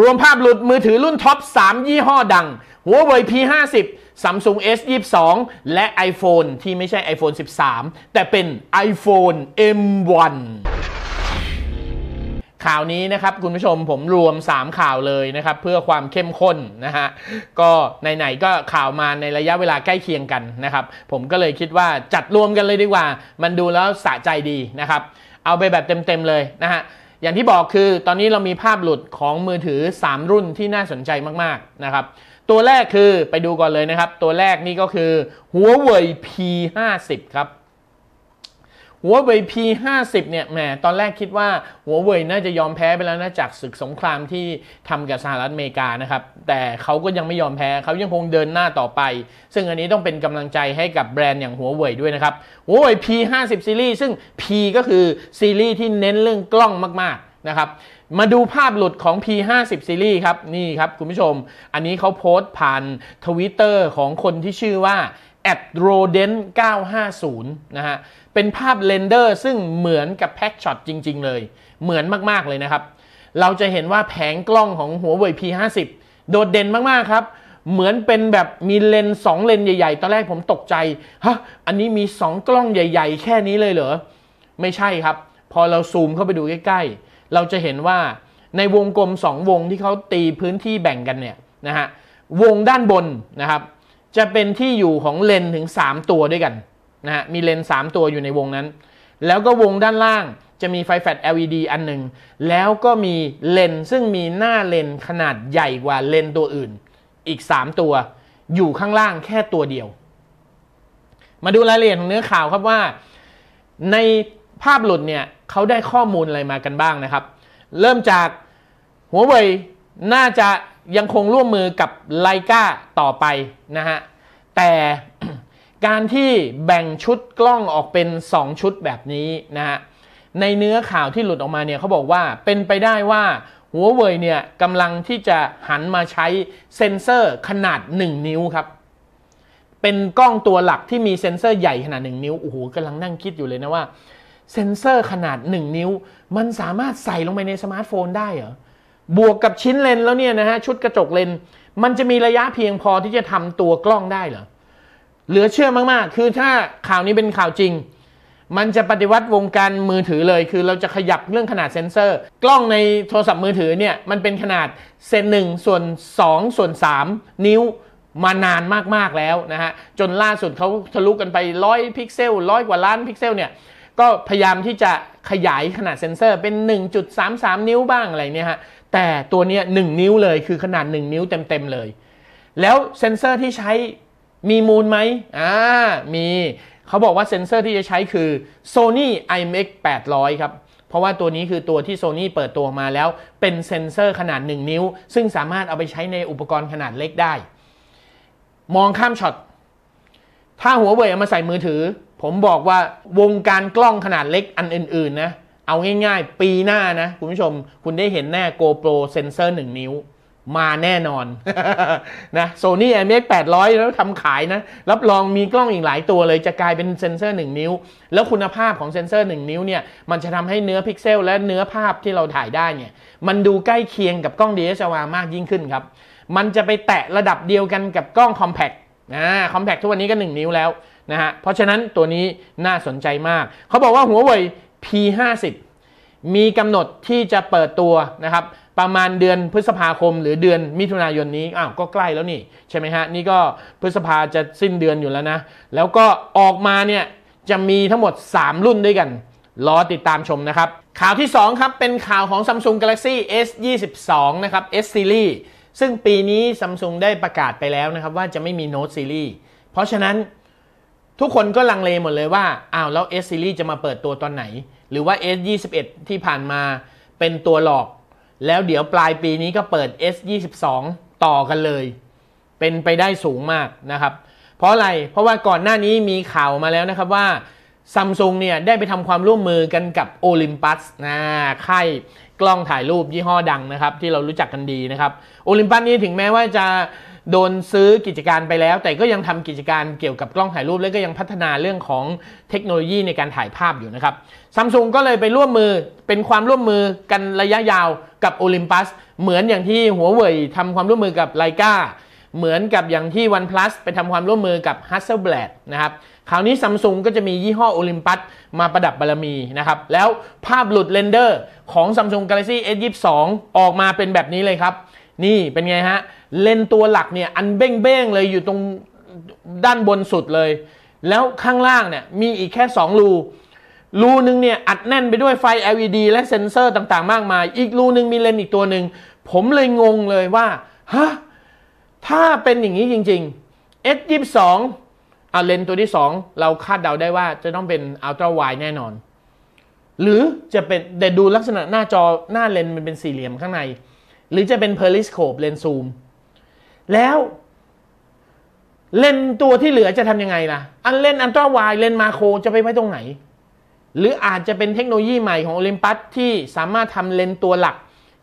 รวมภาพหลุดมือถือรุ่นท็อป 3 ยี่ห้อดังัวเว่ย P50 Samsung S22 และ iPhone ที่ไม่ใช่ iPhone 13 แต่เป็น iPhone M1 ข่าวนี้นะครับคุณผู้ชมผมรวม 3 ข่าวเลยนะครับ เพื่อความเข้มข้นนะฮะ ก็ไหนๆก็ข่าวมาในระยะเวลาใกล้เคียงกันนะครับ ผมก็เลยคิดว่าจัดรวมกันเลยดีกว่ามันดูแล้วสะใจดีนะครับ เอาไปแบบเต็มๆเลยนะฮะอย่างที่บอกคือตอนนี้เรามีภาพหลุดของมือถือ 3 รุ่นที่น่าสนใจมากๆนะครับตัวแรกคือไปดูก่อนเลยนะครับ ตัวแรกนี่ก็คือ Huawei P50 ครับหัวเว่ย P50 เนี่ยแหมตอนแรกคิดว่าหัวเว่ยน่าจะยอมแพ้ไปแล้วนะจากศึกสงครามที่ทำกับสหรัฐอเมริกานะครับแต่เขาก็ยังไม่ยอมแพ้เขายังคงเดินหน้าต่อไป ซึ่งอันนี้ต้องเป็นกำลังใจให้กับแบรนด์อย่างหัวเว่ยด้วยนะครับหัวเว่ย P50 ซีรีส์ซึ่ง P ก็คือซีรีส์ที่เน้นเรื่องกล้องมากๆนะครับมาดูภาพหลุดของ P50 ซีรีส์ครับนี่ครับคุณผู้ชม อันนี้เขาโพสต์ผ่านทวิตเตอร์ของคนที่ชื่อว่า at roden 950 นะฮะ เป็นภาพเรนเดอร์ซึ่งเหมือนกับแพ็กช็อตจริงๆ เลย เหมือนมากๆเลยนะครับ เราจะเห็นว่าแผงกล้องของหัวเว่ย P50 โดดเด่นมากๆครับ เหมือนเป็นแบบมีเลนสองเลนใหญ่ๆ ตอนแรกผมตกใจ ฮะ อันนี้มี 2 กล้องใหญ่ ๆ แค่นี้เลยเหรอ ไม่ใช่ครับ พอเราซูมเข้าไปดูใกล้ ๆ เราจะเห็นว่าในวงกลม 2 วงที่เขาตีพื้นที่แบ่งกันเนี่ยนะฮะ วงด้านบนนะครับจะเป็นที่อยู่ของเลนถึง3ตัวด้วยกันนะฮะมีเลน3ตัวอยู่ในวงนั้น แล้วก็วงด้านล่างจะมีไฟแฟลช LED อันหนึ่งแล้วก็มีเลนซึ่งมีหน้าเลนขนาดใหญ่กว่าเลนตัวอื่น อีก3ตัว อยู่ข้างล่างแค่ตัวเดียว มาดูรายละเอียดของเนื้อข่าวครับว่า ในภาพหลุดเนี่ยเขาได้ข้อมูลอะไรมากันบ้างนะครับ เริ่มจากหัวเว่ยน่าจะยังคงร่วมมือกับไลกาต่อไปนะฮะ แต่การที่แบ่งชุดกล้องออกเป็น 2 ชุดแบบนี้นะฮะในเนื้อข่าวที่หลุดออกมาเนี่ยเขาบอกว่าเป็นไปได้ว่าหัวเว่ยเนี่ยกำลังที่จะหันมาใช้เซ็นเซอร์ขนาด 1 นิ้วครับ เป็นกล้องตัวหลักที่มีเซ็นเซอร์ใหญ่ขนาด 1 นิ้วโอ้โหกำลังนั่งคิดอยู่เลยนะว่า เซ็นเซอร์ขนาด 1 นิ้ว มันสามารถใส่ลงไปในสมาร์ทโฟนได้เหรอบวกกับชิ้นเลนแล้วเนี่ยนะฮะชุดกระจกเลน มันจะมีระยะเพียงพอที่จะทำตัวกล้องได้เหรอ เหลือเชื่อมากๆ คือถ้าข่าวนี้เป็นข่าวจริง มันจะปฏิวัติวงการมือถือเลย คือเราจะขยับเรื่องขนาดเซนเซอร์ กล้องในโทรศัพท์มือถือเนี่ย มันเป็นขนาดเซนหนึ่งส่วน2ส่วน3นิ้วมานานมากๆแล้วนะฮะ จนล่าสุดเขาทะลุกกันไปร้อยพิกเซลร้อยกว่าล้านพิกเซลเนี่ย ก็พยายามที่จะขยายขนาดเซนเซอร์เป็น 1.33 นิ้วบ้างอะไรเนี่ยฮะแต่ตัวนี้หนึ่งนิ้วเลยคือขนาดหนิ้วเต็มๆเลย แล้วเซ็นเซอร์ที่ใช้มีมูลไหมอ่ามี เขาบอกว่าเซ็นเซอร์ที่จะใช้คือ Sony IMX 800ครับเพราะว่าตัวนี้คือตัวที่ Sony เปิดตัวมาแล้วเป็นเซ็นเซอร์ขนาด 1 นิ้ว ซึ่งสามารถเอาไปใช้ในอุปกรณ์ขนาดเล็กได้ มองข้ามช็อตถ้าหัวเว่ยเอามาใส่มือถือ ผมบอกว่าวงการกล้องขนาดเล็กอันอื่นๆนะเอาง่ายๆ ปีหน้านะ คุณผู้ชมคุณได้เห็นแน่ GoPro เซนเซอร์หนึ่งนิ้ว มาแน่นอนนะโซนี่ IMX 800แล้วทำขายนะ รับรองมีกล้องอีกหลายตัวเลยจะกลายเป็นเซนเซอร์ 1 นิ้ว แล้วคุณภาพของเซนเซอร์1นิ้วเนี่ยมันจะทำให้เนื้อพิกเซลและเนื้อภาพที่เราถ่ายได้เนี่ยมันดูใกล้เคียงกับกล้อง DSLR มากยิ่งขึ้นครับ มันจะไปแตะระดับเดียวกันกับกล้อง Compact นะคอมแพกทุกวันนี้ก็1นิ้วแล้วนะฮะเพราะฉะนั้นตัวนี้น่าสนใจมากเขาบอกว่าหัวเว่ย P50 มีกำหนดที่จะเปิดตัวนะครับประมาณเดือนพฤษภาคม หรือเดือนมิถุนายนนี้ อ้าว ก็ใกล้แล้วนี่ ใช่ไหมฮะ นี่ก็พฤษภาจะสิ้นเดือนอยู่แล้วนะ แล้วก็ออกมาเนี่ยจะมีทั้งหมด 3 รุ่นด้วยกัน รอติดตามชมนะครับ ข่าวที่ 2 ครับ เป็นข่าวของ Samsung Galaxy S 2 2นะครับ S Series ซึ่งปีนี้ Samsung ได้ประกาศไปแล้วนะครับว่าจะไม่มี Note Series เพราะฉะนั้นทุกคนก็ลังเลหมดเลยว่าอ้าวแล้ว S series จะมาเปิดตัวตอนไหน หรือว่า S 2 1ที่ผ่านมาเป็นตัวหลอก แล้วเดี๋ยวปลายปีนี้ก็เปิด S 2 2ต่อกันเลย เป็นไปได้สูงมากนะครับ เพราะอะไรเพราะว่าก่อนหน้านี้มีข่าวมาแล้วนะครับว่าซัมซุงเนี่ยได้ไปทำความร่วมมือกันกับ Olympus นะค่ายกล้องถ่ายรูปยี่ห้อดังนะครับ ที่เรารู้จักกันดีนะครับ Olympus นี่ถึงแม้ว่าจะโดนซื้อกิจการไปแล้ว แต่ก็ยังทำกิจการเกี่ยวกับกล้องถ่ายรูป และก็ยังพัฒนาเรื่องของเทคโนโลยีในการถ่ายภาพอยู่นะครับซัมซุงก็เลยไปร่วมมือเป็นความร่วมมือกันระยะยาวกับโอลิมปัสเหมือนอย่างที่หัวเว่ยทำความร่วมมือกับไลกาเหมือนกับอย่างที่ OnePlus ไปทำความร่วมมือกับ h a s s e ล b l a d นะครับคราวนี้ซัมซุงก็จะมียี่ห้อ Olympus มาประดับบารรมีนะครับแล้วภาพหลุดเรนเดอร์ ของ Samsung Galaxy S22 ออกมาเป็นแบบนี้เลยครับนี่เป็นไงฮะ เลนตัวหลักเนี่ย อันเบ้งๆเลยอยู่ตรงด้านบนสุดเลย แล้วข้างล่างเนี่ย มีอีกแค่2รูรูนึงเนี่ย อัดแน่นไปด้วยไฟ LED และเซ็นเซอร์ต่างๆมากมายอีกรูนึงมีเลนอีกตัวหนึ่ง ผมเลยงงเลยว่า ฮะ ถ้าเป็นอย่างนี้จริงๆ S22 เอาเลนตัวที่ 2 เราคาดเดาได้ว่าจะต้องเป็นอัลตร้าไวแน่นอน หรือจะเป็นแต่ดูลักษณะหน้าจอหน้าเลนมันเป็นสี่เหลี่ยมข้างในหรือจะเป็นอร์ลิสโคปเลนซูมแล้วเลนตัวที่เหลือจะทำยังไงล่ะอันเลนอันตราไวเลนมาโครจะไปไว้ตรงไหน หรืออาจจะเป็นเทคโนโลยีใหม่ของโอลิมปัสที่สามารถทำเลนตัวหลัก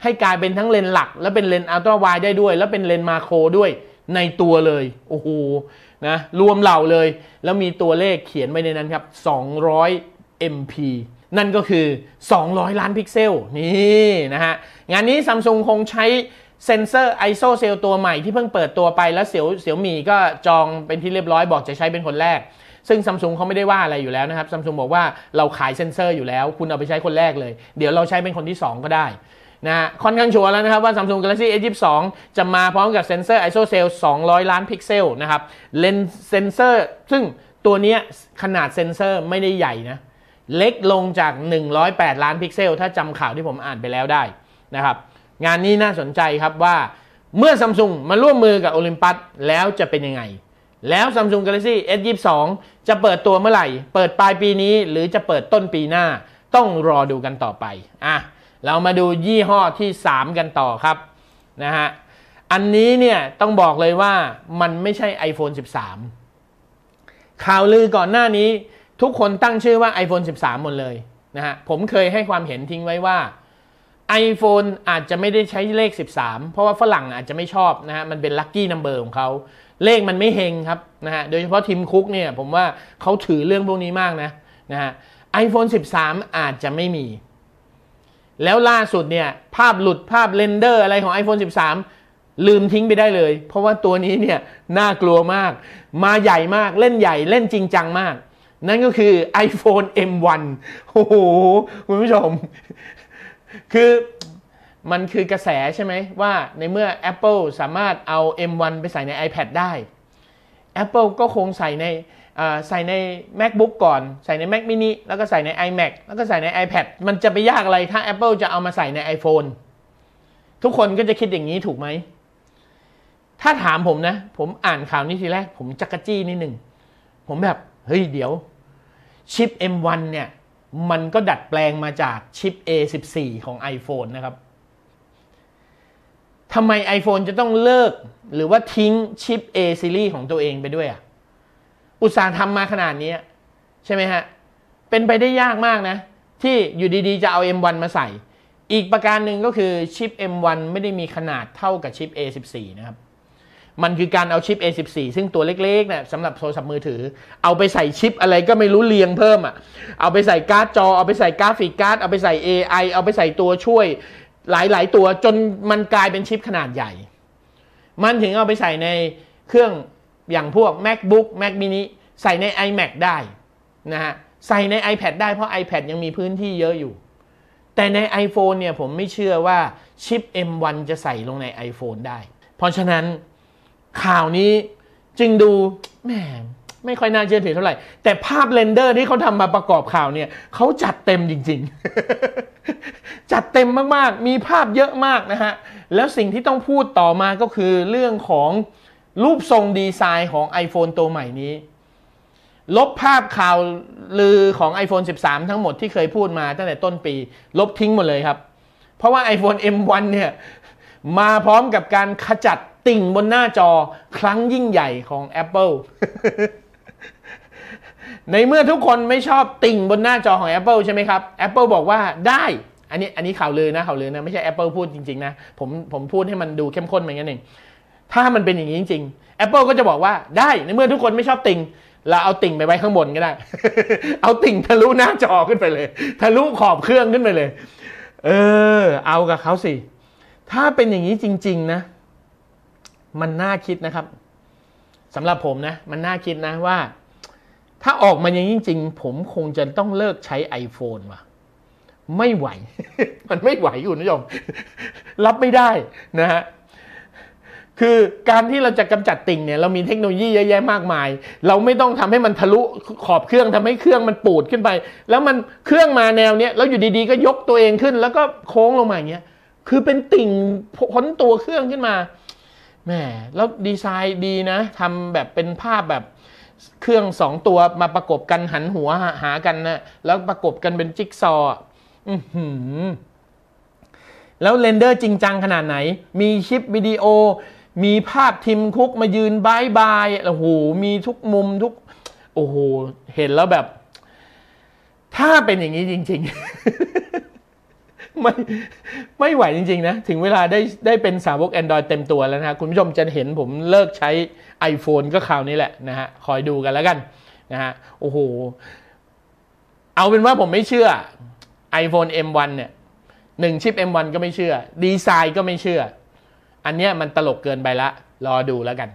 ให้กลายเป็นทั้งเลนหลัก และเป็นเลนอัลตราไวได้ด้วย แล้วเป็นเลนมาโครด้วยในตัวเลย โอ้โหนะ รวมเหล่าเลย แล้วมีตัวเลขเขียนไว้ในนั้นครับ 200 MP นั่นก็คือ 200 ล้านพิกเซล นี่นะฮะงานนี้ซัมซุงคงใช้เซนเซอร์ ISO เซลตัวใหม่ที่เพิ่งเปิดตัวไป แล้วเสี่ยวเสี่ยวมีก็จองเป็นที่เรียบร้อยบอกจะใช้เป็นคนแรก ซึ่งซัมซุงเขาไม่ได้ว่าอะไรอยู่แล้วนะครับซัมซุงบอกว่าเราขายเซนเซอร์อยู่แล้ว คุณเอาไปใช้คนแรกเลย เดี๋ยวเราใช้เป็นคนที่ 2 ก็ได้นะค่อนข้างชัวร์แล้วนะครับว่า Samsung Galaxy S22 จะมาพร้อมกับเซนเซอร์ ISO cell 200 ล้านพิกเซลนะครับ เลนเซนเซอร์ ซึ่งตัวนี้ขนาดเซนเซอร์ไม่ได้ใหญ่นะเล็กลงจาก 108 ล้านพิกเซล ถ้าจำข่าวที่ผมอ่านไปแล้วได้นะครับ งานนี้น่าสนใจครับว่าเมื่อซัมซุงมาร่วมมือกับโอลิมปัสแล้วจะเป็นยังไง แล้ว Samsung Galaxy S22 จะเปิดตัวเมื่อไหร่ เปิดปลายปีนี้หรือจะเปิดต้นปีหน้า ต้องรอดูกันต่อไป อ่ะ เรามาดูยี่ห้อที่ 3 กันต่อครับนะฮะ อันนี้เนี่ยต้องบอกเลยว่ามันไม่ใช่ iPhone 13 ข่าวลือก่อนหน้านี้ทุกคนตั้งชื่อว่า iPhone 13 หมดเลยนะฮะ ผมเคยให้ความเห็นทิ้งไว้ว่า iPhone อาจจะไม่ได้ใช้เลข 13 เพราะว่าฝรั่งอาจจะไม่ชอบนะฮะมันเป็นลัคกี้นัมเบอร์ของเขาเลขมันไม่เฮงครับนะฮะโดยเฉพาะทีมคุกเนี่ยผมว่าเขาถือเรื่องพวกนี้มากนะนะฮะ iPhone 13 อาจจะไม่มี แล้วล่าสุดเนี่ยภาพหลุดภาพเรนเดอร์อะไรของ iPhone 13 ลืมทิ้งไปได้เลย เพราะว่าตัวนี้เนี่ยน่ากลัวมาก มาใหญ่มากเล่นใหญ่เล่นจริงจังมากนั่นก็คือ iPhone M1 โอ้โหคุณผู้ชม คือมันคือกระแสใช่ไหมว่าในเมื่อ Apple สามารถเอา M1 ไปใส่ใน iPad ได้ Apple ก็คงใส่ในใส่ใน MacBook ก่อน ใส่ใน Mac mini แล้วก็ใส่ใน iMac แล้วก็ใส่ใน iPad มันจะไปยากอะไรถ้า Apple จะเอามาใส่ใน iPhone ทุกคนก็จะคิดอย่างนี้ถูกไหม ถ้าถามผมนะ ผมอ่านข่าวนี้ทีแรก ผมจักกะจี้นิดหนึ่งผมแบบเฮ้ยเดี๋ยวชิป M1 เนี่ยมันก็ดัดแปลงมาจากชิป A14 ของ iPhone นะครับทำไม iPhone จะต้องเลิก หรือว่าทิ้งชิป A ซีรีส์ของตัวเองไปด้วยอ่ะอุตสาห์ทำมาขนาดนี้ ใช่ไหมฮะเป็นไปได้ยากมากนะ ที่อยู่ดีๆจะเอา M1 มาใส่ อีกประการหนึ่งก็คือชิป M1 ไม่ได้มีขนาดเท่ากับชิป A14 นะครับมันคือการเอาชิป A14 ซึ่งตัวเล็กๆเนี่ยสำหรับโทรศัพท์มือถือ เอาไปใส่ชิปอะไรก็ไม่รู้เรียงเพิ่มอะ่ะ เอาไปใส่การ์ดจอ เอาไปใส่กราฟิกการ์ด เอาไปใส่ AI เอาไปใส่ตัวช่วยหลายๆตัวจนมันกลายเป็นชิปขนาดใหญ่ มันถึงเอาไปใส่ในเครื่องอย่างพวก macbook mac mini ใส่ใน imac ได้นะฮะ ใส่ใน iPad ได้เพราะ iPad ยังมีพื้นที่เยอะอยู่ แต่ใน iPhone เนี่ยผมไม่เชื่อว่าชิป M1 จะใส่ลงใน iPhone ได้ เพราะฉะนั้นข่าวนี้จึงดูแหมไม่ค่อยน่าเชื่อถือเท่าไหร่ แต่ภาพเรนเดอร์ที่เขาทำมาประกอบข่าวเนี่ยเขาจัดเต็มจริง ๆ จัดเต็มมากๆ มีภาพเยอะมากนะฮะ แล้วสิ่งที่ต้องพูดต่อมาก็คือเรื่องของรูปทรงดีไซน์ของ iPhone ตัวใหม่นี้ ลบภาพข่าวลือของ iPhone 13 ทั้งหมดที่เคยพูดมาตั้งแต่ต้นปี ลบทิ้งหมดเลยครับเพราะว่า iPhone M1 เนี่ยมาพร้อมกับการขจัดติ่งบนหน้าจอครั้งยิ่งใหญ่ของ Apple ในเมื่อทุกคนไม่ชอบติ่งบนหน้าจอของ Apple ใช่ไหมครับ Apple บอกว่าได้ อันนี้ อันนี้ข่าวลือนะข่าวลือนะ ไม่ใช่ Apple พูดจริงๆนะผมผมพูดให้มันดูเข้มข้นเหมือนกันเองถ้ามันเป็นอย่างนี้จริงๆ Apple ก็จะบอกว่าได้ ในเมื่อทุกคนไม่ชอบติ่ง เราเอาติ่งไปไว้ข้างบนก็ได้เอาติ่งทะลุหน้าจอขึ้นไปเลยทะลุขอบเครื่องขึ้นไปเลย เออ เอากับเขาสิถ้าเป็นอย่างนี้จริง ๆนะมันน่าคิดนะครับสำหรับผมนะมันน่าคิดนะ ว่า ถ้าออกมาอย่างจริงๆผมคงจะต้องเลิกใช้ iPhone ว่ะ ไม่ไหว มันไม่ไหวอยู่นะโยมรับไม่ได้นะฮะคือการที่เราจะกำจัดติ่งเนี่ย เรามีเทคโนโลยีเยอะแยะมากมาย เราไม่ต้องทำให้มันทะลุ ขอบเครื่องทำให้เครื่องมันปูดขึ้นไป แล้วมันเครื่องมาแนวเนี้ยแล้วอยู่ดีๆก็ยกตัวเองขึ้น แล้วก็โค้งลงมาอย่างเงี้ยคือเป็นติ่งพ้นตัวเครื่องขึ้นมาแม่ แล้วดีไซน์ดีนะ ทำแบบเป็นภาพแบบ เครื่องสองตัวมาประกบกันหันหัวหากันนะ แล้วประกบกันเป็นจิ๊กซออแล้วเรนเดอร์จริงจังขนาดไหน มีชิปวิดีโอ มีภาพทิมคุกมายืนบายบาย โอ้โห มีทุกมุมทุก โอ้โห เห็นแล้วแบบ ถ้าเป็นอย่างนี้จริง ๆไม่ไม่ไหวจริง ๆ นะ ถึงเวลาได้ได้เป็นสาวก Android เต็มตัวแล้วนะะคุณผู้ชมจะเห็นผมเลิกใช้ iPhone ก็คราวนี้แหละนะฮะ คอยดูกันแล้วกันนะฮะโอ้โห เอาเป็นว่าผมไม่เชื่อ iPhone M1 เนี่ยหนึ่งชิป M1 ก็ไม่เชื่อ ดีไซน์ก็ไม่เชื่อ อันเนี้ยมันตลกเกินไปละ รอดูแล้วกัน